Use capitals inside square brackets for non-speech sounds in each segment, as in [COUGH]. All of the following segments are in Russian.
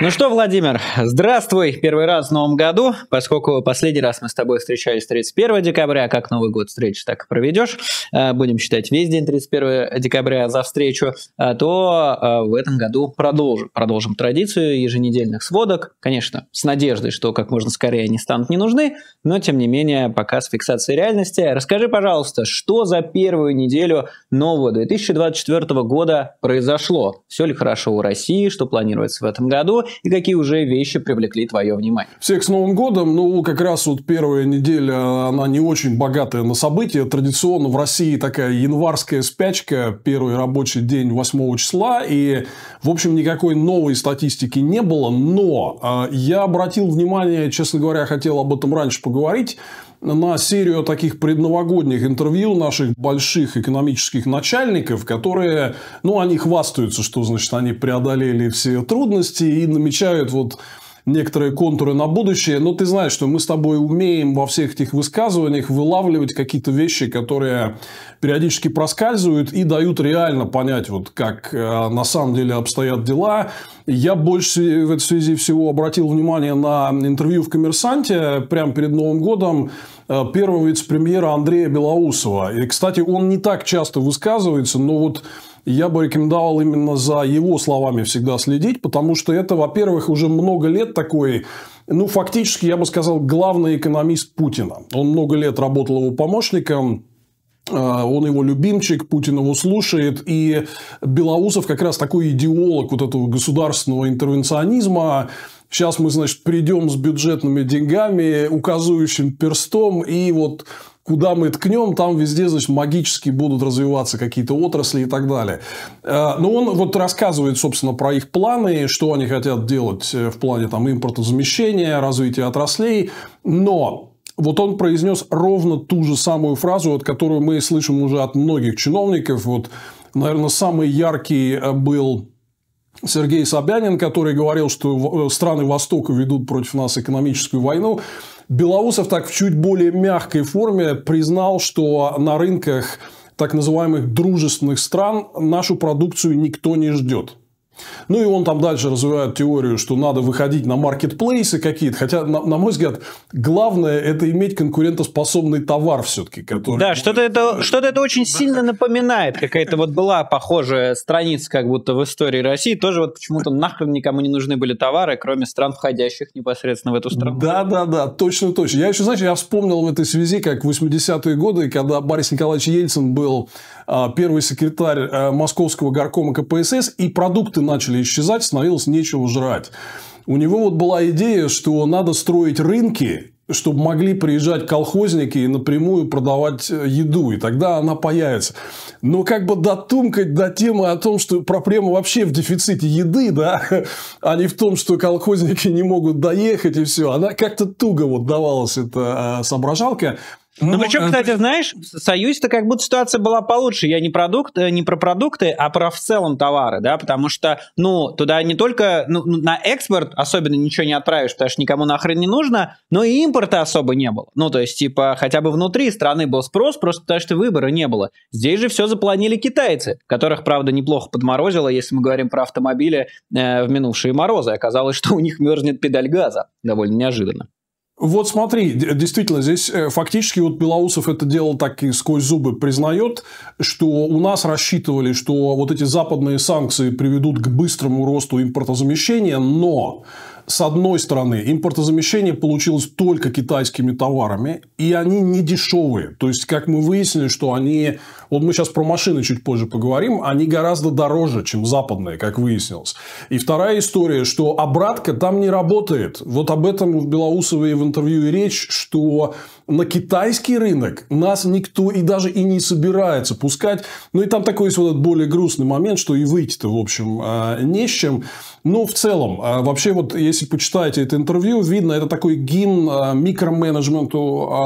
Ну что, Владимир, здравствуй первый раз в новом году, поскольку последний раз мы с тобой встречались 31 декабря, как Новый год встретишь, так и проведешь, э, будем считать весь день 31 декабря за встречу, э, то э, в этом году продолжим, продолжим традицию еженедельных сводок, конечно, с надеждой, что как можно скорее они станут не нужны, но тем не менее пока с фиксацией реальности. Расскажи, пожалуйста, что за первую неделю нового 2024 года произошло? Все ли хорошо у России, что планируется в этом году? и какие уже вещи привлекли твое внимание? Всех с Новым годом. Ну, как раз вот первая неделя, она не очень богатая на события. Традиционно в России такая январская спячка, первый рабочий день 8 числа. И, в общем, никакой новой статистики не было. Но э, я обратил внимание, честно говоря, хотел об этом раньше поговорить, на серию таких предновогодних интервью наших больших экономических начальников, которые, ну, они хвастаются, что, значит, они преодолели все трудности и намечают вот некоторые контуры на будущее. Но ты знаешь, что мы с тобой умеем во всех этих высказываниях вылавливать какие-то вещи, которые периодически проскальзывают и дают реально понять, вот как э, на самом деле обстоят дела. Я больше в этой связи всего обратил внимание на интервью в «Коммерсанте» прямо перед Новым годом Э, первого вице-премьера Андрея Белоусова. И, кстати, он не так часто высказывается, но вот я бы рекомендовал именно за его словами всегда следить, потому что это, во-первых, уже много лет такой ну, фактически, я бы сказал, главный экономист Путина. Он много лет работал его помощником, а, он его любимчик, Путин его слушает, и Белоусов как раз такой идеолог вот этого государственного интервенционизма, сейчас мы, значит, придем с бюджетными деньгами, указующим перстом, и вот куда мы ткнем, там везде, значит, магически будут развиваться какие-то отрасли и так далее. А, но он вот рассказывает, собственно, про их планы, что они хотят делать э, в плане там импортозамещения, развития отраслей, но вот он произнес ровно ту же самую фразу, от которую мы слышим уже от многих чиновников. Вот, наверное, самый яркий э, был Сергей Собянин, который говорил, что э, страны Востока ведут против нас экономическую войну. Белоусов так в чуть более мягкой форме признал, что на рынках так называемых дружественных стран нашу продукцию никто не ждет. Ну и он там дальше развивает теорию, что надо выходить на маркетплейсы какие-то. Хотя, на, на мой взгляд, главное это иметь конкурентоспособный товар все-таки. Который... Да, что-то это, что-то это очень сильно напоминает. Какая-то вот была похожая страница как будто в истории России. Тоже вот почему-то нахрен никому не нужны были товары, кроме стран, входящих непосредственно в эту страну. Да, да, да, точно, точно. Я еще, знаешь, я вспомнил в этой связи, как в 80-е годы, когда Борис Николаевич Ельцин был а, первый секретарь э, Московского горкома КПСС, и продукты начали исчезать, становилось нечего жрать. У него вот была идея, что надо строить рынки, чтобы могли приезжать колхозники и напрямую продавать э, еду, и тогда она появится. Но как бы дотумкать до темы о том, что проблема вообще в дефиците еды, да, [LAUGHS] а не в том, что колхозники не могут доехать и все. Она как-то туго вот давалась эта э, соображалка. Ну, ну причем, э, кстати, знаешь, в Союзе-то как будто ситуация была получше. Я не, продукт, э, не про продукты, а про в целом товары, да, потому что, ну, туда не только ну, ну, на экспорт особенно ничего не отправишь, потому что никому нахрен не нужно, но и импорта особо не было. Ну, то есть, типа, хотя бы внутри страны был спрос, просто потому что выбора не было. Здесь же все запланили китайцы, которых, правда, неплохо подморозило, если мы говорим про автомобили э, в минувшие морозы. Оказалось, что у них мерзнет педаль газа. Довольно неожиданно. Вот смотри, действительно, здесь э, фактически вот Белоусов это дело так и сквозь зубы признает, что у нас рассчитывали, что вот эти западные санкции приведут к быстрому росту импортозамещения, но с одной стороны, импортозамещение получилось только китайскими товарами, и они не дешевые. То есть, как мы выяснили, что они... Вот мы сейчас про машины чуть позже поговорим. Они гораздо дороже, чем западные, как выяснилось. И вторая история, что обратка там не работает. Вот об этом в Белоусова в интервью и речь, что на китайский рынок нас никто и даже и не собирается пускать. Ну, и там такой есть вот этот более грустный момент, что и выйти-то, в общем, а, не с чем. Но в целом, а, вообще, вот если почитаете это интервью, видно, это такой гимн а, микроменеджменту,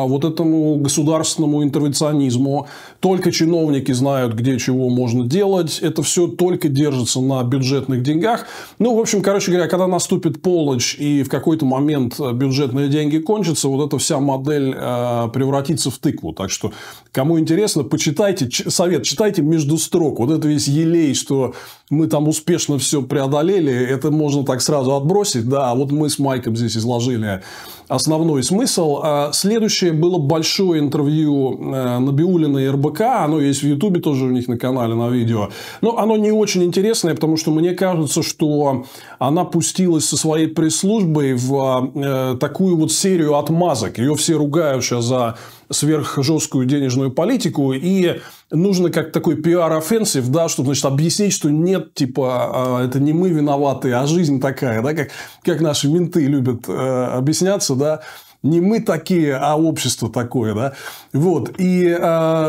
вот этому государственному интервенционизму. Только чиновники знают, где чего можно делать. Это все только держится на бюджетных деньгах. Ну, в общем, короче говоря, когда наступит полночь и в какой-то момент бюджетные деньги кончатся, вот эта вся модель а, превратиться в тыкву. Так что, кому интересно, почитайте, совет, читайте между строк. Вот это весь елей, что мы там успешно все преодолели, это можно так сразу отбросить, да, а вот мы с Майком здесь изложили основной смысл. А следующее было большое интервью э, Набиулина и РБК. Оно есть в Ютубе тоже у них на канале, на видео. Но оно не очень интересное, потому что мне кажется, что она пустилась со своей пресс-службой в э, такую вот серию отмазок. Ее все ругают сейчас за сверхжесткую денежную политику, и нужно как такой пиар-офенсив, да, чтобы, значит, объяснить, что нет, типа, а, это не мы виноваты, а жизнь такая, да, как, как наши менты любят э, объясняться, да, не мы такие, а общество такое, да. Вот. И э,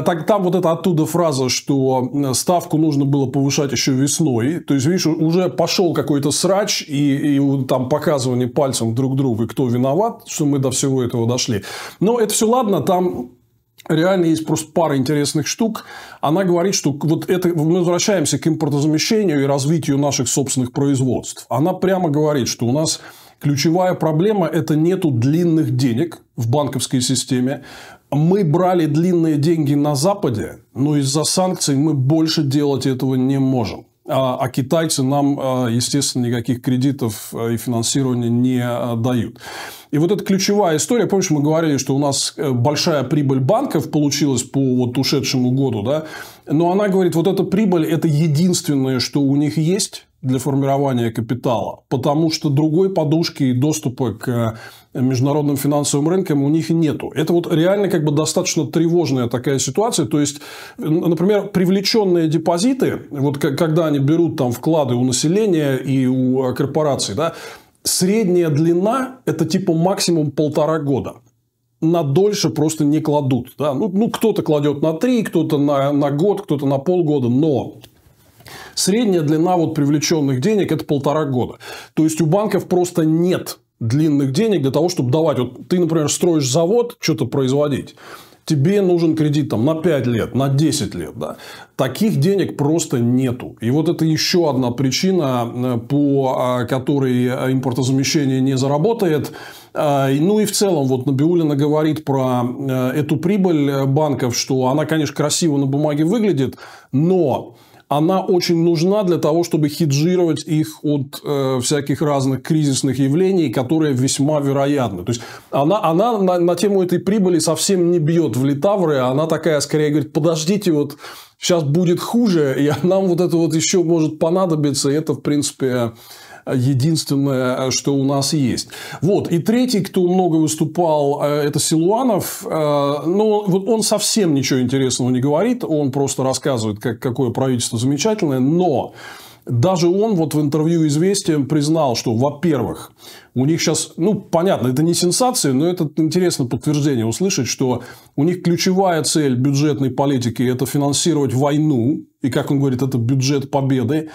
так, там вот это оттуда фраза, что э, ставку нужно было повышать еще весной. То есть, видишь, уже пошел какой-то срач и, и там показывание пальцем друг другу, кто виноват, что мы до всего этого дошли. Но это все ладно, там реально есть просто пара интересных штук. Она говорит, что вот это мы возвращаемся к импортозамещению и развитию наших собственных производств. Она прямо говорит, что у нас Ключевая проблема – это нету длинных денег в банковской системе. Мы брали длинные деньги на Западе, но из-за санкций мы больше делать этого не можем. А, а китайцы нам, а, естественно, никаких кредитов а, и финансирования не дают. И вот эта ключевая история, помнишь, мы говорили, что у нас э, большая прибыль банков получилась по вот ушедшему году, да? Но она говорит, вот эта прибыль – это единственное, что у них есть, для формирования капитала, потому что другой подушки и доступа к э, международным финансовым рынкам у них и нету. Это вот реально как бы достаточно тревожная такая ситуация. То есть, например, привлеченные депозиты, вот когда они берут там вклады у населения и у э, корпораций, да, средняя длина – это типа максимум полтора года на дольше просто не кладут. Да? Ну, ну кто-то кладет на три, кто-то на, на год, кто-то на полгода, но Средняя длина вот привлеченных денег – это полтора года. То есть, у банков просто нет длинных денег для того, чтобы давать. Вот ты, например, строишь завод, что-то производить тебе нужен кредит там, на 5 лет, на 10 лет. Да. Таких денег просто нету. И вот это еще одна причина, э, по а, которой импортозамещение не заработает. А, ну и в целом, вот Набиулина говорит про э, эту прибыль э, банков, что она, конечно, красиво на бумаге выглядит, но она очень нужна для того, чтобы хеджировать их от э, всяких разных кризисных явлений, которые весьма вероятны. То есть, она, она на, на тему этой прибыли совсем не бьет в литавры, а она такая скорее говорит, подождите, вот сейчас будет хуже, и нам вот это вот еще может понадобиться, и это, в принципе, единственное, что у нас есть. Вот. И третий, кто много выступал, э, это Силуанов. Э, но вот он совсем ничего интересного не говорит. Он просто рассказывает, как, какое правительство замечательное. Но даже он вот в интервью «Известиям» признал, что, во-первых, у них сейчас, ну, понятно, это не сенсация, но это интересное подтверждение услышать, что у них ключевая цель бюджетной политики – это финансировать войну. И, как он говорит, это бюджет победы.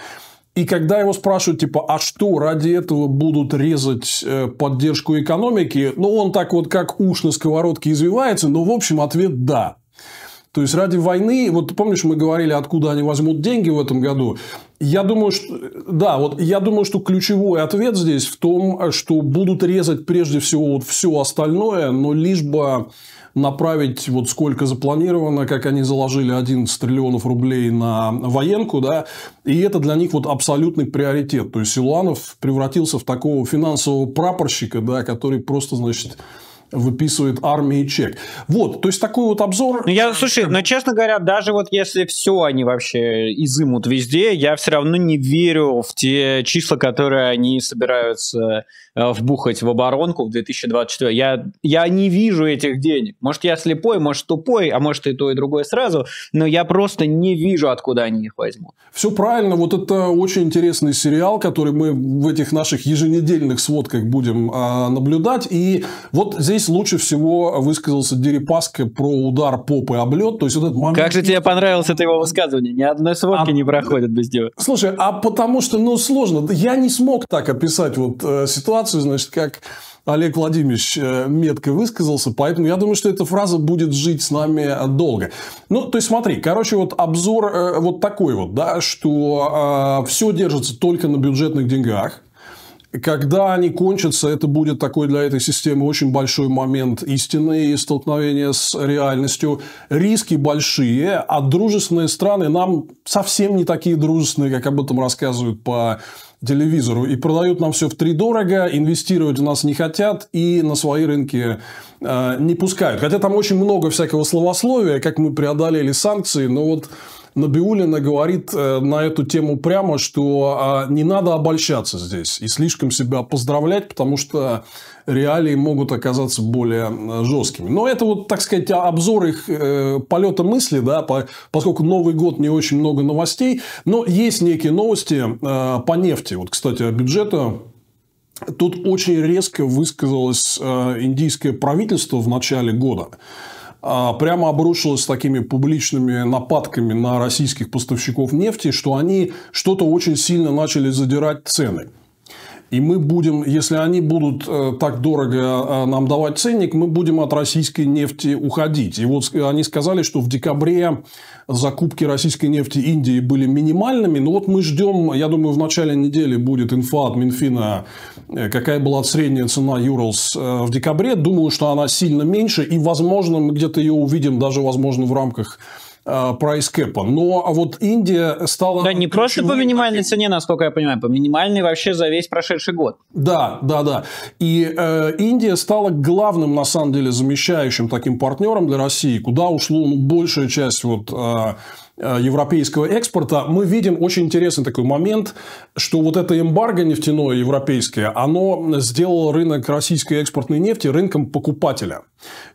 И когда его спрашивают, типа, а что, ради этого будут резать э, поддержку экономики? Ну, он так вот как уш на сковородке извивается, но, в общем, ответ – да. То есть, ради войны, вот помнишь, мы говорили, откуда они возьмут деньги в этом году? Я думаю, что, да, вот я думаю, что ключевой ответ здесь в том, э, что будут резать прежде всего вот все остальное, но лишь бы направить вот сколько запланировано, как они заложили 11 триллионов рублей на военку, да, и это для них вот абсолютный приоритет. То есть, Силуанов превратился в такого финансового прапорщика, да, который просто, значит, выписывает армии чек. Вот, то есть такой вот обзор... Ну, я, слушай, но, ну, честно говоря, даже вот если все они вообще изымут везде, я все равно не верю в те числа, которые они собираются э, вбухать в оборонку в 2024. Я, я не вижу этих денег. Может, я слепой, может, тупой, а может, и то, и другое сразу, но я просто не вижу, откуда они их возьмут. Все правильно. Вот это очень интересный сериал, который мы в этих наших еженедельных сводках будем а, наблюдать. И вот здесь здесь лучше всего высказался Дерипаска про удар попы об лед. То есть вот этот момент... Как же тебе понравилось это его высказывание? Ни одной сводки а... не проходит без него. Слушай, а потому что, ну, сложно. Я не смог так описать вот э, ситуацию, значит, как Олег Владимирович э, метко высказался, поэтому я думаю, что эта фраза будет жить с нами долго. Ну, то есть, смотри, короче, вот обзор э, вот такой вот, да, что э, все держится только на бюджетных деньгах, когда они кончатся, это будет такой для этой системы очень большой момент истины и столкновения с реальностью. Риски большие, а дружественные страны нам совсем не такие дружественные, как об этом рассказывают по телевизору. И продают нам все в три дорого, инвестировать у нас не хотят и на свои рынки э, не пускают. Хотя там очень много всякого словословия, как мы преодолели санкции, но вот Набиулина говорит э, на эту тему прямо, что а, не надо обольщаться здесь и слишком себя поздравлять, потому что реалии могут оказаться более жесткими. Но это вот, так сказать, обзор их э, полета мысли, да, поскольку Новый год не очень много новостей, но есть некие новости э, по нефти. Вот, кстати, о бюджету. Тут очень резко высказалось индийское правительство в начале года. А, прямо обрушилась такими публичными нападками на российских поставщиков нефти, что они что-то очень сильно начали задирать цены. И мы будем, если они будут э, так дорого э, нам давать ценник, мы будем от российской нефти уходить. И вот они сказали, что в декабре закупки российской нефти Индии были минимальными. Но вот мы ждем, я думаю, в начале недели будет инфа от Минфина, э, какая была средняя цена Юралс в декабре. Думаю, что она сильно меньше. И, возможно, мы где-то ее увидим даже, возможно, в рамках Э, прайс-кэпа. Но вот Индия стала... Да, не просто по минимальной таким. цене, насколько я понимаю, по минимальной вообще за весь прошедший год. Да, да, да. И э, Индия стала главным, на самом деле, замещающим таким партнером для России, куда ушло ну, большая часть вот... Э, Э, европейского экспорта, мы видим очень интересный такой момент, что вот это эмбарго нефтяное европейское, оно сделало рынок российской экспортной нефти рынком покупателя.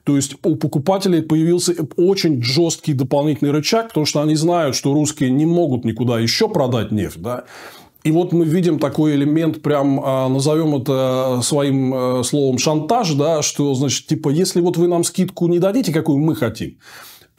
То есть, у покупателей появился очень жесткий дополнительный рычаг, потому что они знают, что русские не могут никуда еще продать нефть. Да? И вот мы видим такой элемент, прям а, назовем это э, своим э, словом шантаж, да, что значит, типа, если вот вы нам скидку не дадите, какую мы хотим,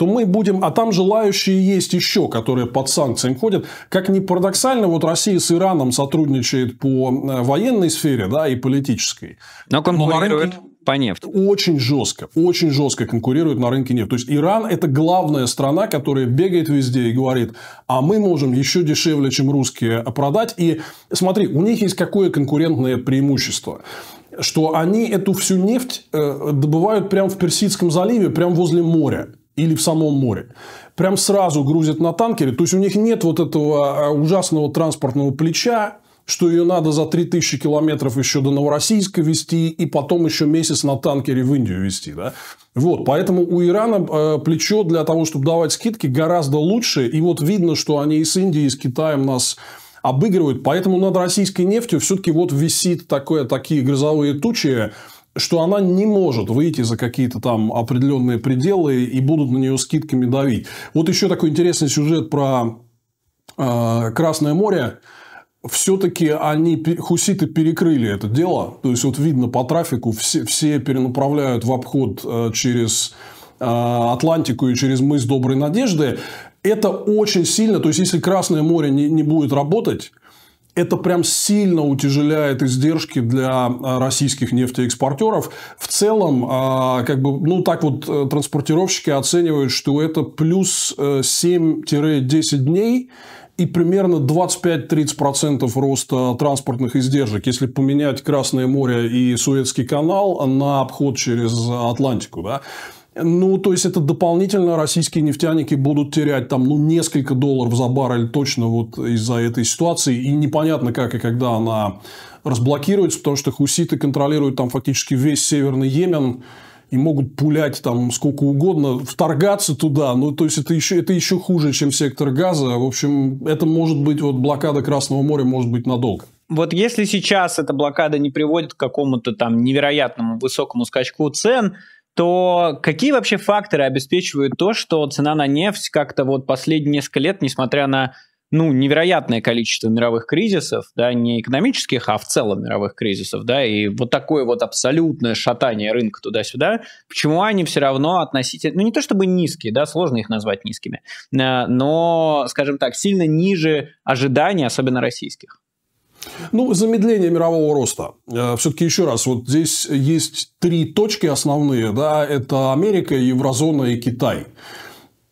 то мы будем... А там желающие есть еще, которые под санкциями ходят. Как ни парадоксально, вот Россия с Ираном сотрудничает по э, военной сфере да, и политической. Но конкурирует... по нефти. Очень жестко, очень жестко конкурирует на рынке нефти. То есть Иран это главная страна, которая бегает везде и говорит, а мы можем еще дешевле, чем русские э, продать. И смотри, у них есть какое конкурентное преимущество что они эту всю нефть э, добывают прямо в Персидском заливе, прямо возле моря или в самом море. Прям сразу грузят на танкере. То есть, у них нет вот этого а, ужасного транспортного плеча, что ее надо за 3000 километров еще до Новороссийска вести и потом еще месяц на танкере в Индию вести. Да? Вот, поэтому у Ирана э, плечо для того, чтобы давать скидки, гораздо лучше. И вот видно, что они и с Индией, и с Китаем нас обыгрывают. Поэтому над российской нефтью все-таки вот висит такое, такие грозовые тучи что она не может выйти за какие-то там определенные пределы и будут на нее скидками давить. Вот еще такой интересный сюжет про э, Красное море. Все-таки они, хуситы, перекрыли это дело. То есть, вот видно по трафику, все, все перенаправляют в обход э, через э, Атлантику и через мыс Доброй Надежды это очень сильно, то есть если Красное море не, не будет работать, это прям сильно утяжеляет издержки для а, российских нефтеэкспортеров. В целом, а, как бы, ну, так вот э, транспортировщики оценивают, что это плюс 7-10 э, дней и примерно 25-30% роста транспортных издержек, если поменять Красное море и Суэцкий канал на обход через Атлантику. Да? Ну, то есть, это дополнительно российские нефтяники будут терять там, ну, несколько долларов за баррель точно вот из-за этой ситуации. И непонятно, как и когда она разблокируется, потому что хуситы контролируют там фактически весь Северный Йемен и могут пулять там сколько угодно, вторгаться туда. Ну, то есть, это еще, это еще хуже, чем сектор газа. В общем, это может быть, вот блокада Красного моря может быть надолго. Вот если сейчас эта блокада не приводит к какому-то там невероятному высокому скачку цен, то какие вообще факторы обеспечивают то, что цена на нефть как-то вот последние несколько лет, несмотря на ну, невероятное количество мировых кризисов, да, не экономических, а в целом мировых кризисов, да, и вот такое вот абсолютное шатание рынка туда-сюда, почему они все равно относительно, ну, не то чтобы низкие, да, сложно их назвать низкими, э, но, скажем так, сильно ниже ожиданий, особенно российских. Ну, замедление мирового роста. Э, Все-таки еще раз, вот здесь есть три точки основные. Да? Это Америка, еврозона и Китай.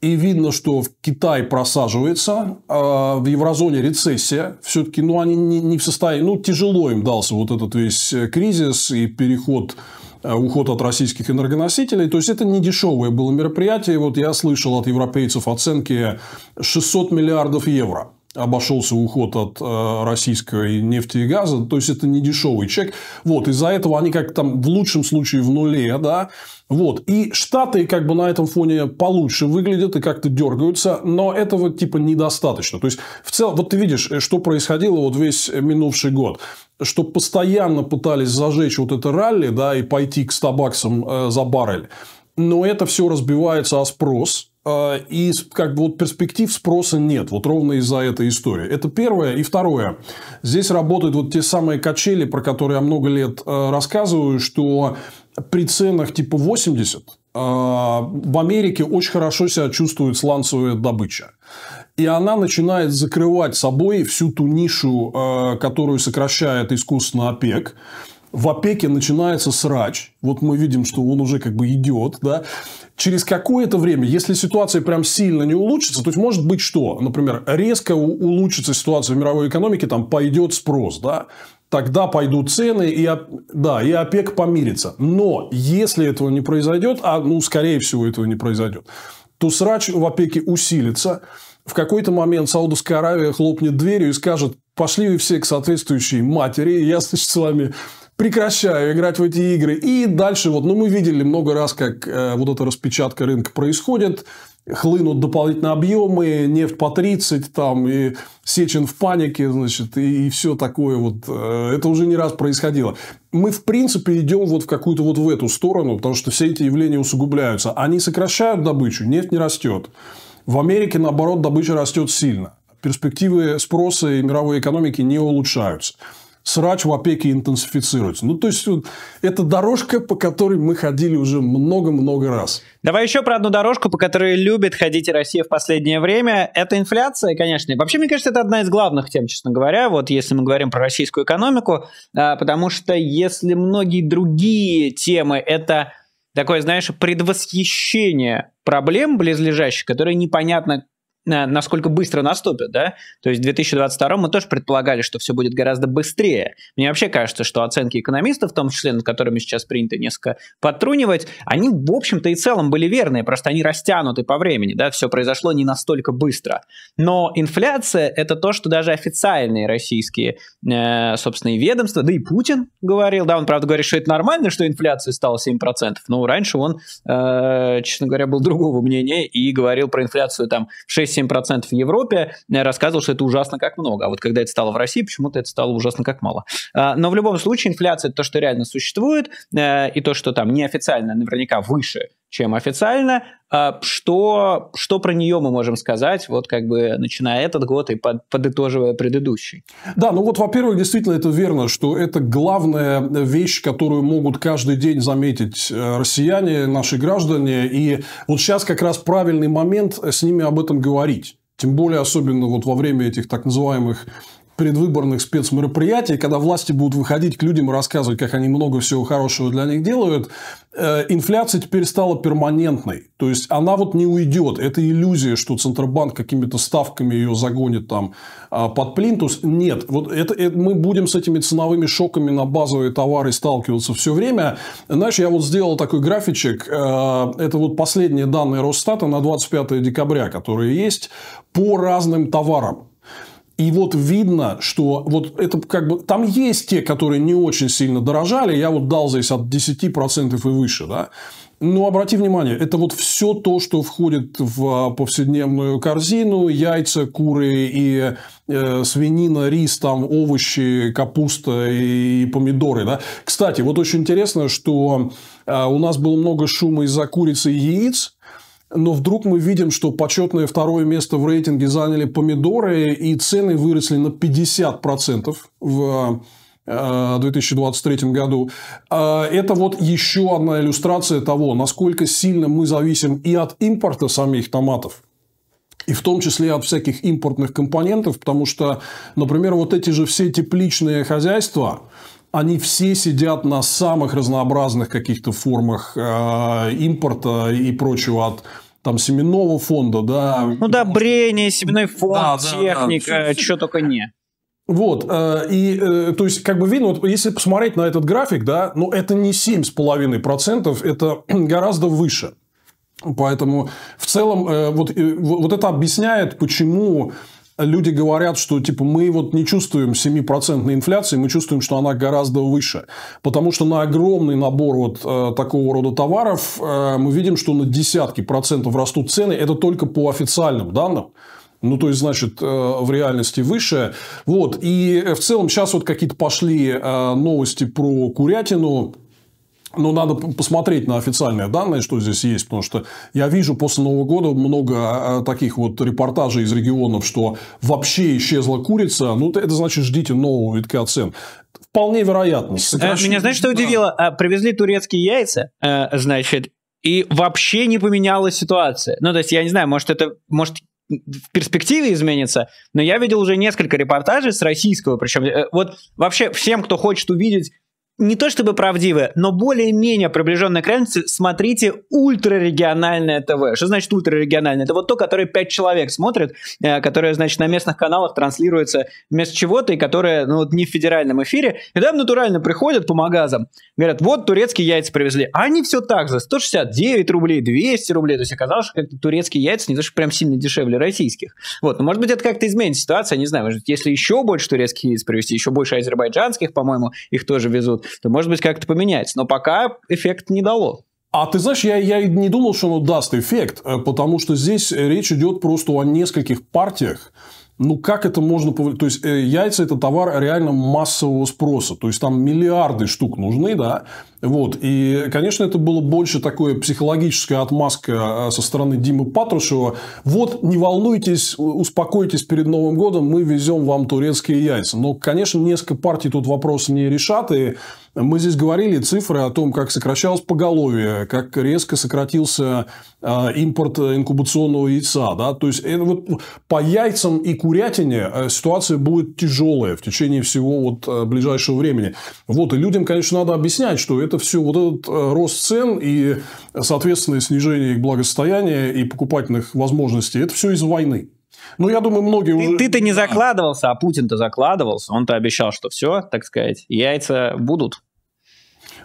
И видно, что в Китай просаживается, а в еврозоне рецессия. Все-таки ну, они не в состоянии, ну, тяжело им дался вот этот весь э, кризис и переход э, уход от российских энергоносителей. То есть, это не дешевое было мероприятие. Вот я слышал от европейцев оценки 600 миллиардов евро обошелся уход от э, российской нефти и газа. То есть, это не дешевый чек. Вот. Из-за этого они как там в лучшем случае в нуле. Да? Вот. И Штаты как бы на этом фоне получше выглядят и как-то дергаются. Но этого типа недостаточно. То есть, в целом, вот ты видишь, э, что происходило вот весь минувший год что постоянно пытались зажечь вот это ралли, да, и пойти к 100 баксам э, за баррель. Но это все разбивается о спрос, а, и как бы вот перспектив спроса нет, вот ровно из-за этой истории. Это первое. И второе. Здесь работают вот те самые качели, про которые я много лет э, рассказываю, что при ценах типа 80 э, в Америке очень хорошо себя чувствует сланцевая добыча. И она начинает закрывать собой всю ту нишу, э, которую сокращает искусственный ОПЕК в ОПЕКе начинается срач. Вот мы видим, что он уже как бы идет, да. Через какое-то время, если ситуация прям сильно не улучшится, то есть может быть что? Например, резко улучшится ситуация в мировой экономике, там пойдет спрос, да. Тогда пойдут цены, и, да, и ОПЕК помирится. Но если этого не произойдет, а ну, скорее всего, этого не произойдет, то срач в ОПЕКе усилится. В какой-то момент Саудовская Аравия хлопнет дверью и скажет, пошли вы все к соответствующей матери, я, значит, с вами прекращаю играть в эти игры. И дальше вот, ну, мы видели много раз, как э, вот эта распечатка рынка происходит. Хлынут дополнительные объемы, нефть по 30, там, и Сечин в панике, значит, и, и все такое вот. Э, это уже не раз происходило. Мы, в принципе, идем вот в какую-то вот в эту сторону, потому что все эти явления усугубляются. Они сокращают добычу, нефть не растет. В Америке, наоборот, добыча растет сильно. Перспективы спроса и мировой экономики не улучшаются срач в опеке интенсифицируется. Ну, то есть, это дорожка, по которой мы ходили уже много-много раз. Давай еще про одну дорожку, по которой любит ходить Россия в последнее время. Это инфляция, конечно. вообще, мне кажется, это одна из главных тем, честно говоря, вот если мы говорим про российскую экономику, а, потому что если многие другие темы – это такое, знаешь, предвосхищение проблем близлежащих, которые непонятно Э, насколько быстро наступит, да? То есть в 2022 мы тоже предполагали, что все будет гораздо быстрее. Мне вообще кажется, что оценки экономистов, в том числе, над которыми сейчас принято несколько потрунивать, они, в общем-то, и целом были верные, просто они растянуты по времени, да, все произошло не настолько быстро. Но инфляция – это то, что даже официальные российские, э, и ведомства, да и Путин говорил, да, он, правда, говорит, что это нормально, что инфляция стала 7%, но раньше он, э, честно говоря, был другого мнения и говорил про инфляцию там 6 7% в Европе, э, рассказывал, что это ужасно как много. А вот когда это стало в России, почему-то это стало ужасно как мало. А, но в любом случае инфляция – это то, что реально существует, э, и то, что там неофициально наверняка выше чем официально. А, что, что про нее мы можем сказать, вот как бы начиная этот год и под, подытоживая предыдущий? Да, ну вот, во-первых, действительно это верно, что это главная вещь, которую могут каждый день заметить э, россияне, наши граждане. И вот сейчас как раз правильный момент с ними об этом говорить. Тем более, особенно вот во время этих так называемых предвыборных спецмероприятий, когда власти будут выходить к людям и рассказывать, как они много всего хорошего для них делают, э, инфляция теперь стала перманентной. То есть, она вот не уйдет. Это иллюзия, что Центробанк какими-то ставками ее загонит там а, под плинтус. Нет. Вот это, это мы будем с этими ценовыми шоками на базовые товары сталкиваться все время. Знаешь, я вот сделал такой графичек. Э, это вот последние данные Росстата на 25 декабря, которые есть по разным товарам. И вот видно, что вот это как бы... Там есть те, которые не очень сильно дорожали. Я вот дал здесь от 10% и выше. Да? Но обрати внимание, это вот все то, что входит в а, повседневную корзину. Яйца, куры и э, свинина, рис, там, овощи, капуста и помидоры. Да? Кстати, вот очень интересно, что э, у нас было много шума из-за курицы и яиц но вдруг мы видим, что почетное второе место в рейтинге заняли помидоры, и цены выросли на 50% в 2023 э, году. А, это вот еще одна иллюстрация того, насколько сильно мы зависим и от импорта самих томатов, и в том числе от всяких импортных компонентов, потому что, например, вот эти же все тепличные хозяйства, они все сидят на самых разнообразных каких-то формах э, импорта и прочего от там семенного фонда, да. Ну да, брение, семенной фонд, да, техника, да, да. что только не. Вот, э, и, э, то есть, как бы видно, вот если посмотреть на этот график, да, но ну, это не 7,5%, это [CLEARS THROAT] гораздо выше. Поэтому, в целом, вот, вот это объясняет, почему люди говорят, что типа мы вот не чувствуем 7% инфляции, мы чувствуем, что она гораздо выше. Потому что на огромный набор вот э, такого рода товаров э, мы видим, что на десятки процентов растут цены. Это только по официальным данным. Ну, то есть, значит, э, в реальности выше. Вот. И э, в целом сейчас вот какие-то пошли э, новости про курятину. Ну, надо посмотреть на официальные данные, что здесь есть, потому что я вижу после Нового года много а, а, таких вот репортажей из регионов, что вообще исчезла курица. Ну, это значит, ждите нового витка цен. Вполне вероятно. Э, Сокращ... Меня знаешь, что удивило? Да. Привезли турецкие яйца, э, значит, и вообще не поменялась ситуация. Ну, то есть, я не знаю, может, это, может, в перспективе изменится, но я видел уже несколько репортажей с российского, причем э, вот вообще всем, кто хочет увидеть не то чтобы правдивое, но более-менее приближенное к реальности, смотрите ультрарегиональное ТВ. Что значит ультрарегиональное? Это вот то, которое пять человек смотрят, э, которое, значит, на местных каналах транслируется вместо чего-то, и которое, ну, вот не в федеральном эфире. И там натурально приходят по магазам, говорят, вот турецкие яйца привезли. А они все так же, 169 рублей, 200 рублей. То есть оказалось, что как-то турецкие яйца не то, что прям сильно дешевле российских. Вот, но может быть это как-то изменит ситуацию, не знаю. Может, если еще больше турецких яиц привезти, еще больше азербайджанских, по-моему, их тоже везут то, может быть, как-то поменять. Но пока эффект не дало. А ты знаешь, я, я не думал, что оно даст эффект, э, потому что здесь э, речь идет просто о нескольких партиях, ну, как это можно То есть, э, яйца – это товар реально массового спроса. То есть, там миллиарды штук нужны, да? Вот. И, конечно, это было больше такое психологическая отмазка а, со стороны Димы Патрушева. Вот, не волнуйтесь, успокойтесь перед Новым годом, мы везем вам турецкие яйца. Но, конечно, несколько партий тут вопрос не решат. И мы здесь говорили цифры о том, как сокращалось поголовье, как резко сократился а, импорт инкубационного яйца. Да? То есть, это вот по яйцам и курятине э, ситуация будет тяжелая в течение всего вот э, ближайшего времени. Вот. И людям, конечно, надо объяснять, что это это все, вот этот э, рост цен и, соответственно, снижение их благосостояния и покупательных возможностей, это все из войны. Ну, я думаю, многие ты, уже... Ты-то не закладывался, а Путин-то закладывался. Он-то обещал, что все, так сказать, яйца будут.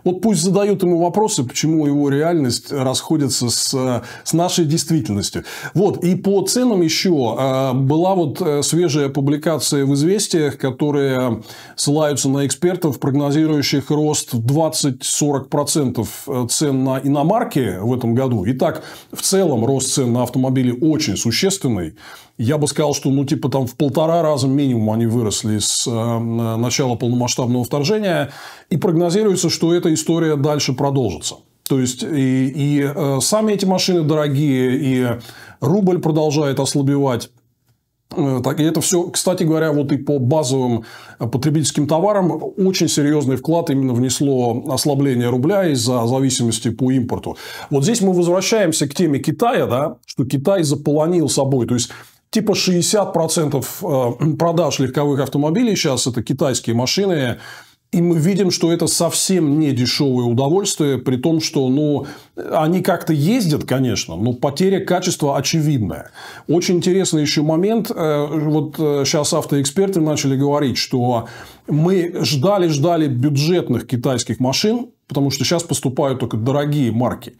Вот пусть задают ему вопросы, почему его реальность расходится с, с нашей действительностью. Вот. И по ценам еще а, была вот э, свежая публикация в «Известиях», которые ссылаются на экспертов, прогнозирующих рост в 20-40% э, цен на иномарки в этом году. Итак, в целом рост цен на автомобили очень существенный. Я бы сказал, что ну типа там в полтора раза минимум они выросли с э, начала полномасштабного вторжения. И прогнозируется, что эта история дальше продолжится. То есть, и, и э, сами эти машины дорогие, и рубль продолжает ослабевать. Э, так, и это все, кстати говоря, вот и по базовым потребительским товарам очень серьезный вклад именно внесло ослабление рубля из-за зависимости по импорту. Вот здесь мы возвращаемся к теме Китая, да, что Китай заполонил собой. То есть, типа 60% э, продаж легковых автомобилей сейчас это китайские машины, и мы видим, что это совсем не дешевое удовольствие, при том, что ну, они как-то ездят, конечно, но потеря качества очевидная. Очень интересный еще момент. Э, вот сейчас э, автоэксперты начали говорить, что мы ждали-ждали бюджетных китайских машин, потому что сейчас поступают только дорогие марки.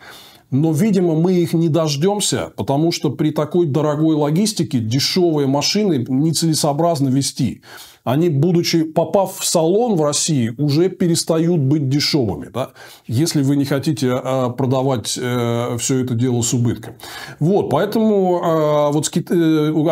Но, видимо, мы их не дождемся, потому что при такой дорогой логистике дешевые машины нецелесообразно вести они, будучи попав в салон в России, уже перестают быть дешевыми, да? если вы не хотите э, продавать э, все это дело с убытком. Вот, поэтому э, вот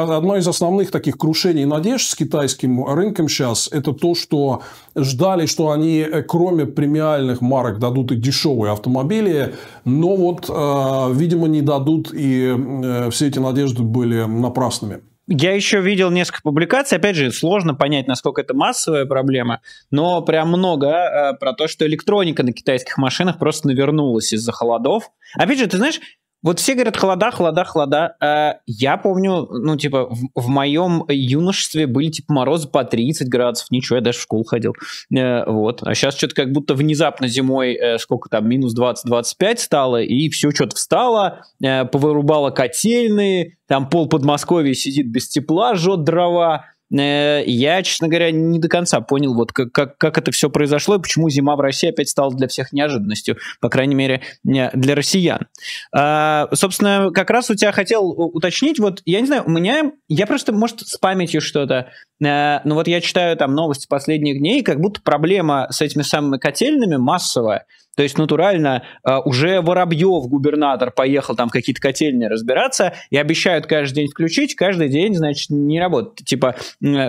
одно из основных таких крушений надежд с китайским рынком сейчас – это то, что ждали, что они, кроме премиальных марок, дадут и дешевые автомобили, но вот, видимо, не дадут, и все эти надежды были напрасными. Я еще видел несколько публикаций, опять же, сложно понять, насколько это массовая проблема, но прям много э, про то, что электроника на китайских машинах просто навернулась из-за холодов. Опять же, ты знаешь, вот все говорят холода, холода, холода. А, я помню, ну, типа, в, в моем юношестве были, типа, морозы по 30 градусов. Ничего, я даже в школу ходил. Э, вот. А сейчас что-то как будто внезапно зимой, э, сколько там, минус 20-25 стало, и все что-то встало, э, повырубало котельные, там пол Подмосковья сидит без тепла, жжет дрова. Э, я, честно говоря, не до конца понял, вот как, как, как это все произошло и почему зима в России опять стала для всех неожиданностью, по крайней мере, э, для россиян. А, собственно, как раз у тебя хотел уточнить, вот, я не знаю, у меня, я просто, может, с памятью что-то, а, ну вот я читаю там новости последних дней, как будто проблема с этими самыми котельными массовая, то есть натурально а, уже Воробьев, губернатор, поехал там какие-то котельные разбираться и обещают каждый день включить, каждый день, значит, не работает. Типа,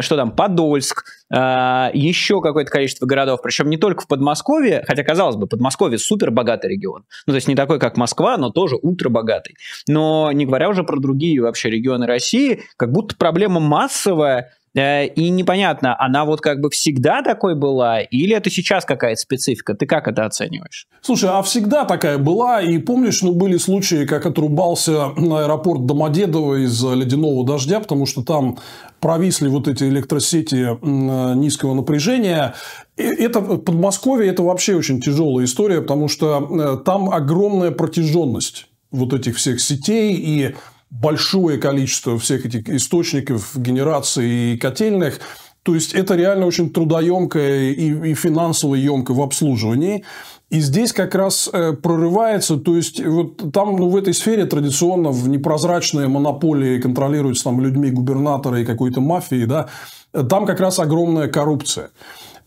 что там, Подольск, а, еще какое-то количество городов, причем не только в Подмосковье, хотя, казалось бы, Подмосковье супер богатый регион. Ну, то есть не такой, как Москва, но тоже ультра богатый. Но не говоря уже про другие вообще регионы России, как будто проблема массовая, Э, и непонятно, она вот как бы всегда такой была, или это сейчас какая-то специфика? Ты как это оцениваешь? Слушай, а всегда такая была, и помнишь, ну, были случаи, как отрубался аэропорт Домодедово из ледяного дождя, потому что там провисли вот эти электросети э, низкого напряжения, это в Подмосковье это вообще очень тяжелая история, потому что э, там огромная протяженность вот этих всех сетей, и большое количество всех этих источников генерации и котельных. То есть, это реально очень трудоемкое и, и финансово емкое в обслуживании. И здесь как раз э, прорывается, то есть вот там ну, в этой сфере традиционно в непрозрачные монополии контролируются там людьми губернатора и какой-то мафии, да, там как раз огромная коррупция.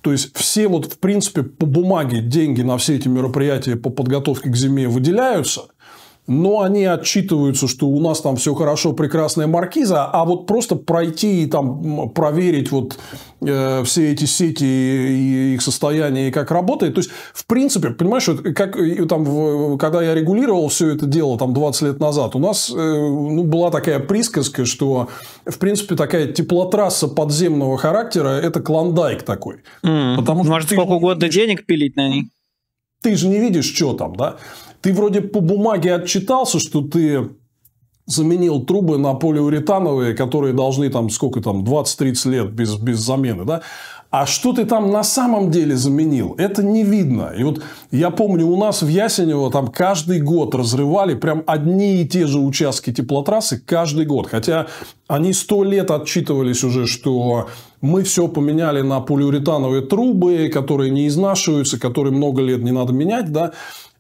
То есть все вот в принципе по бумаге деньги на все эти мероприятия по подготовке к зиме выделяются – но они отчитываются, что у нас там все хорошо, прекрасная маркиза, а вот просто пройти и там проверить вот э, все эти сети и их состояние и как работает. То есть, в принципе, понимаешь, вот как там, когда я регулировал все это дело там 20 лет назад, у нас э, ну, была такая присказка, что в принципе такая теплотрасса подземного характера это клондайк такой. Mm. Потому что Может, сколько угодно видишь, денег пилить на ней. Ты же не видишь, что там, да? Ты вроде по бумаге отчитался, что ты заменил трубы на полиуретановые, которые должны там сколько там 20-30 лет без, без замены, да? А что ты там на самом деле заменил, это не видно. И вот я помню, у нас в Ясенево там каждый год разрывали прям одни и те же участки теплотрассы каждый год. Хотя они сто лет отчитывались уже, что мы все поменяли на полиуретановые трубы, которые не изнашиваются, которые много лет не надо менять, да.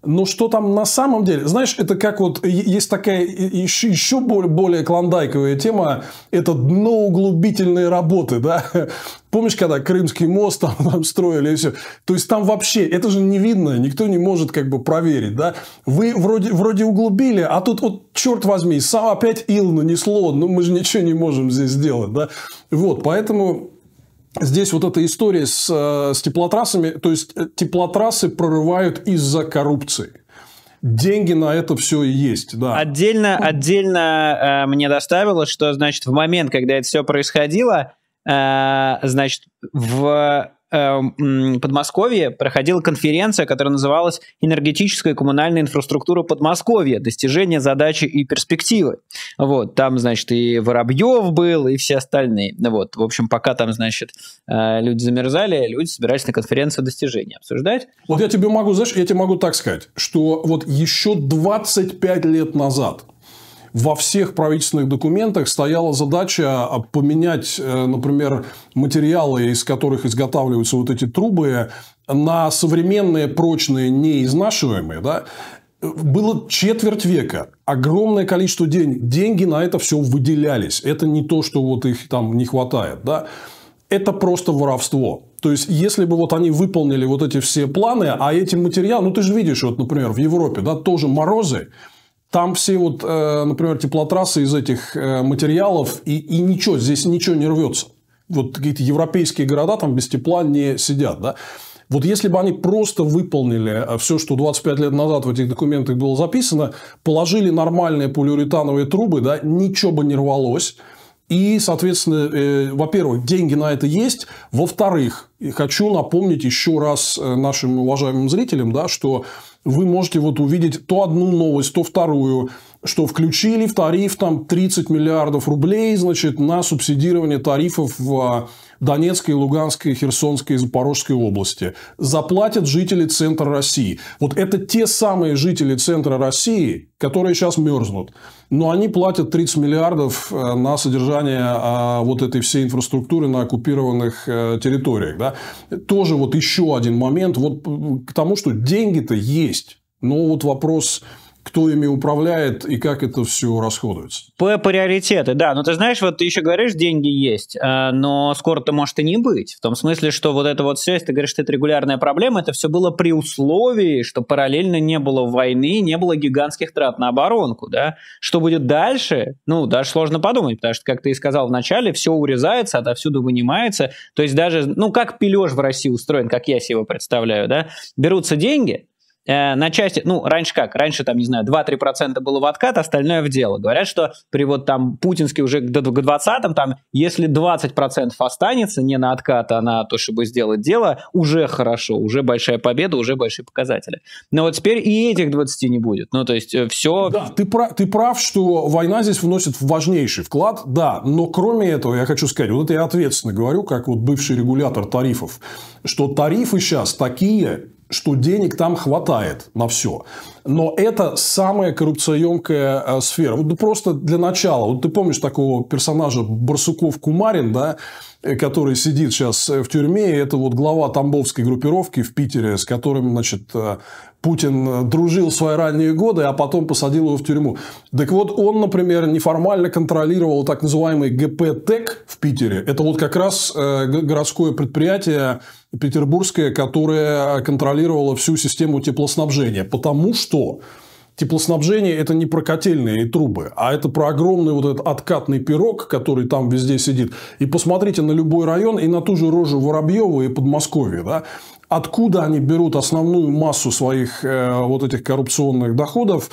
Но ну, что там на самом деле? Знаешь, это как вот есть такая еще, еще более, более клондайковая тема. Это дно углубительной работы. Да? [LAUGHS] Помнишь, когда Крымский мост там, [LAUGHS] там строили и все? То есть, там вообще, это же не видно, никто не может как бы проверить, да? Вы вроде, вроде углубили, а тут вот, черт возьми, сам опять ил нанесло, ну мы же ничего не можем здесь сделать, да? Вот, поэтому здесь вот эта история с, э, с теплотрассами, то есть э, теплотрассы прорывают из-за коррупции. Деньги на это все и есть, да. Отдельно, хм. отдельно э, мне доставило, что, значит, в момент, когда это все происходило, э, значит, в Э, Подмосковье проходила конференция, которая называлась «Энергетическая и коммунальная инфраструктура Подмосковья. Достижения, задачи и перспективы». Вот, там, значит, и Воробьев был, и все остальные. Вот, в общем, пока там, значит, э, люди замерзали, люди собирались на конференцию достижений, обсуждать. Вот я тебе могу, знаешь, я тебе могу так сказать, что вот еще 25 лет назад – во всех правительственных документах стояла задача а, поменять, э, например, материалы, из которых изготавливаются вот эти трубы, на современные, прочные, неизнашиваемые, да, было четверть века. Огромное количество денег. Деньги на это все выделялись. Это не то, что вот их там не хватает. Да? Это просто воровство. То есть, если бы вот они выполнили вот эти все планы, а эти материалы, ну ты же видишь, вот, например, в Европе, да, тоже морозы, там все вот, э, например, теплотрассы из этих э, материалов, и, и ничего, здесь ничего не рвется. Вот какие-то европейские города там без тепла не сидят, да. Вот если бы они просто выполнили э, все, что 25 лет назад в этих документах было записано, положили нормальные полиуретановые трубы, да, ничего бы не рвалось. И, соответственно, э, во-первых, деньги на это есть. Во-вторых, хочу напомнить еще раз нашим уважаемым зрителям, да, что вы можете вот увидеть то одну новость, то вторую, что включили в тариф там 30 миллиардов рублей, значит, на субсидирование тарифов в а, Донецкой, Луганской, Херсонской, и Запорожской области. Заплатят жители центра России. Вот это те самые жители центра России, которые сейчас мерзнут. Но они платят 30 миллиардов э, на содержание а, вот этой всей инфраструктуры на оккупированных э, территориях. Да? Тоже вот еще один момент вот к тому, что деньги-то есть. Но вот вопрос кто ими управляет и как это все расходуется. По приоритеты, да. Но ну, ты знаешь, вот ты еще говоришь, деньги есть, э, но скоро-то может и не быть. В том смысле, что вот это вот все, если ты говоришь, что это регулярная проблема, это все было при условии, что параллельно не было войны, не было гигантских трат на оборонку, да. Что будет дальше, ну, даже сложно подумать, потому что, как ты и сказал вначале, все урезается, отовсюду вынимается. То есть даже, ну, как пилеж в России устроен, как я себе его представляю, да. Берутся деньги, Э, на части, ну, раньше как, раньше там, не знаю, 2-3% было в откат, остальное в дело. Говорят, что при вот там путинский уже к 20-м, там, если 20% останется не на откат, а на то, чтобы сделать дело, уже хорошо, уже большая победа, уже большие показатели. Но вот теперь и этих 20 не будет. Ну, то есть э, все... Да, ты, прав, ты прав, что война здесь вносит важнейший вклад, да, но кроме этого я хочу сказать, вот это я ответственно говорю, как вот бывший регулятор тарифов, что тарифы сейчас такие, что денег там хватает на все. Но это самая коррупционемкая э, сфера. Вот просто для начала. Вот ты помнишь такого персонажа Барсуков-Кумарин, да, э, который сидит сейчас э, в тюрьме. Это вот глава Тамбовской группировки в Питере, с которым, значит, Путин э, дружил в свои ранние годы, а потом посадил его в тюрьму. Так вот, он, например, неформально контролировал так называемый ГПТЭК в Питере. Это вот как раз э, городское предприятие петербургское, которое контролировало всю систему теплоснабжения. Потому что теплоснабжение это не про котельные и трубы, а это про огромный вот этот откатный пирог, который там везде сидит. И посмотрите на любой район и на ту же рожу Воробьева и Подмосковье, Да? откуда они берут основную массу своих э, вот этих коррупционных доходов,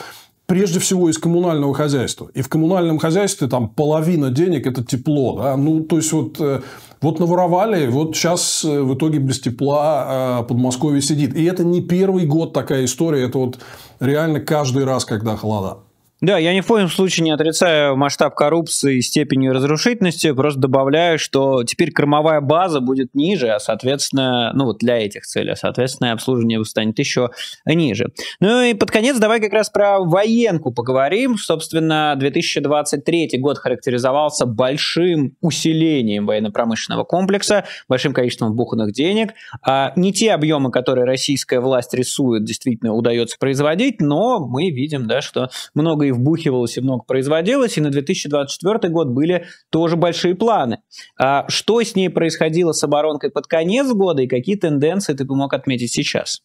прежде всего из коммунального хозяйства. И в коммунальном хозяйстве там половина денег – это тепло. Да? Ну, то есть, вот, э, вот наворовали, вот сейчас э, в итоге без тепла э, Подмосковье сидит. И это не первый год такая история. Это вот реально каждый раз, когда холода. Да, я ни в коем случае не отрицаю масштаб коррупции и степень ее разрушительности, просто добавляю, что теперь кормовая база будет ниже, а, соответственно, ну вот для этих целей, а, соответственно, обслуживание станет еще ниже. Ну и под конец давай как раз про военку поговорим. Собственно, 2023 год характеризовался большим усилением военно-промышленного комплекса, большим количеством буханных денег. А не те объемы, которые российская власть рисует, действительно удается производить, но мы видим, да, что много вбухивалось, и много производилось, и на 2024 год были тоже большие планы. А что с ней происходило с оборонкой под конец года, и какие тенденции ты бы мог отметить сейчас?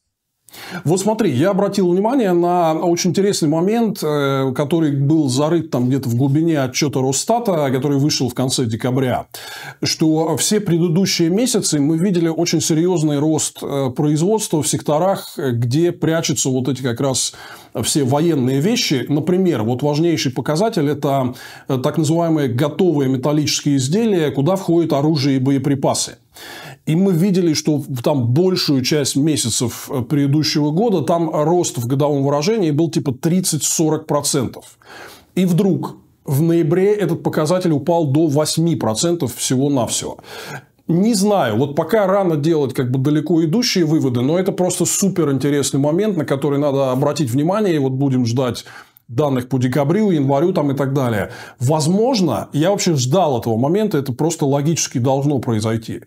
Вот смотри, я обратил внимание на очень интересный момент, э, который был зарыт там где-то в глубине отчета Росстата, который вышел в конце декабря, что все предыдущие месяцы мы видели очень серьезный рост э, производства в секторах, где прячутся вот эти как раз все военные вещи. Например, вот важнейший показатель – это э, так называемые готовые металлические изделия, куда входят оружие и боеприпасы. И мы видели, что там большую часть месяцев э, предыдущего года там рост в годовом выражении был типа 30-40%. И вдруг в ноябре этот показатель упал до 8% всего-навсего. Не знаю, вот пока рано делать как бы далеко идущие выводы, но это просто супер интересный момент, на который надо обратить внимание, и вот будем ждать данных по декабрю, январю там и так далее. Возможно, я вообще ждал этого момента, это просто логически должно произойти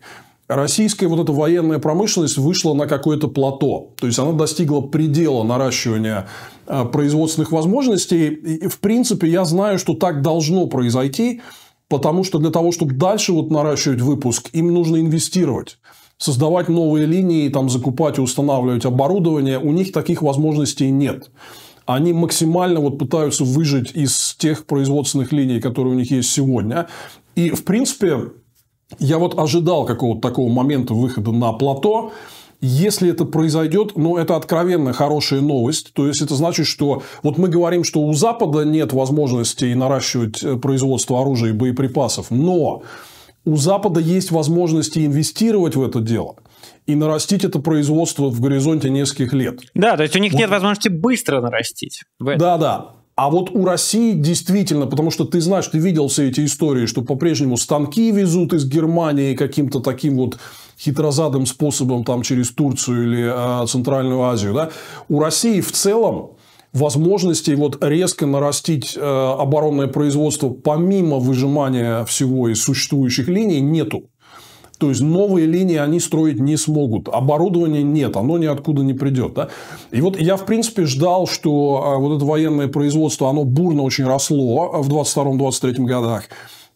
российская вот эта военная промышленность вышла на какое-то плато. То есть, она достигла предела наращивания а, производственных возможностей. И, в принципе, я знаю, что так должно произойти, потому что для того, чтобы дальше вот наращивать выпуск, им нужно инвестировать создавать новые линии, там, закупать и устанавливать оборудование, у них таких возможностей нет. Они максимально вот пытаются выжить из тех производственных линий, которые у них есть сегодня. И, в принципе, я вот ожидал какого-то такого момента выхода на плато. Если это произойдет, ну, это откровенно хорошая новость. То есть, это значит, что вот мы говорим, что у Запада нет возможности наращивать э, производство оружия и боеприпасов, но у Запада есть возможности инвестировать в это дело и нарастить это производство в горизонте нескольких лет. Да, то есть у них вот. нет возможности быстро нарастить. Да, да. А вот у России действительно, потому что ты знаешь, ты видел все эти истории, что по-прежнему станки везут из Германии каким-то таким вот хитрозадым способом там через Турцию или э, Центральную Азию. Да? У России в целом возможностей вот резко нарастить э, оборонное производство помимо выжимания всего из существующих линий нету. То есть, новые линии они строить не смогут. Оборудования нет, оно ниоткуда не придет. Да? И вот я, в принципе, ждал, что а, вот это военное производство, оно бурно очень росло в 22-23 годах.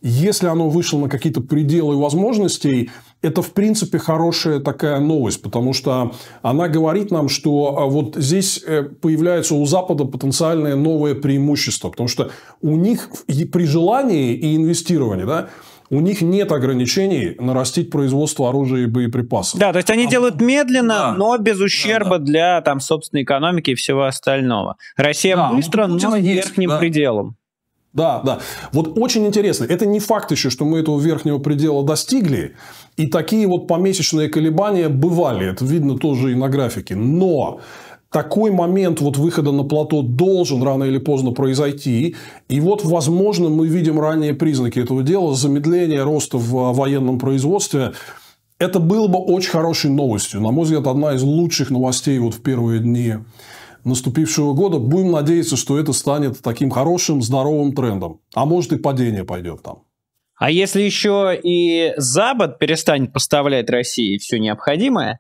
Если оно вышло на какие-то пределы возможностей, это, в принципе, хорошая такая новость, потому что она говорит нам, что а, вот здесь э, появляется у Запада потенциальное новое преимущество, потому что у них при желании и инвестировании, да, у них нет ограничений нарастить производство оружия и боеприпасов. Да, то есть они а... делают медленно, да. но без ущерба да, да. для там, собственной экономики и всего остального. Россия да, ну, быстро, ну, но с верхним да. пределом. Да, да. Вот очень интересно. Это не факт еще, что мы этого верхнего предела достигли. И такие вот помесячные колебания бывали. Это видно тоже и на графике. Но такой момент вот выхода на плато должен рано или поздно произойти. И вот, возможно, мы видим ранние признаки этого дела, замедление роста в а, военном производстве. Это было бы очень хорошей новостью. На мой взгляд, одна из лучших новостей вот в первые дни наступившего года. Будем надеяться, что это станет таким хорошим, здоровым трендом. А может и падение пойдет там. А если еще и Запад перестанет поставлять России все необходимое,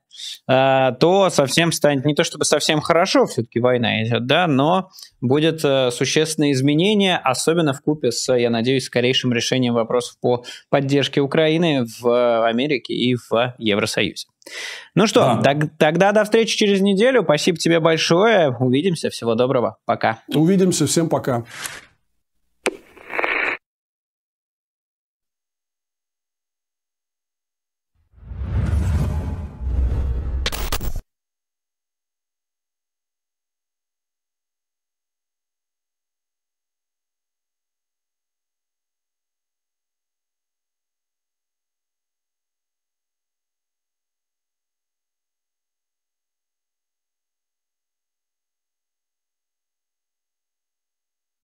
э, то совсем станет не то чтобы совсем хорошо, все-таки война идет, да, но будет э, существенное изменение, особенно в купе с, я надеюсь, скорейшим решением вопросов по поддержке Украины в Америке и в Евросоюзе. Ну что, да. так, тогда до встречи через неделю. Спасибо тебе большое. Увидимся. Всего доброго. Пока. Увидимся. Всем пока.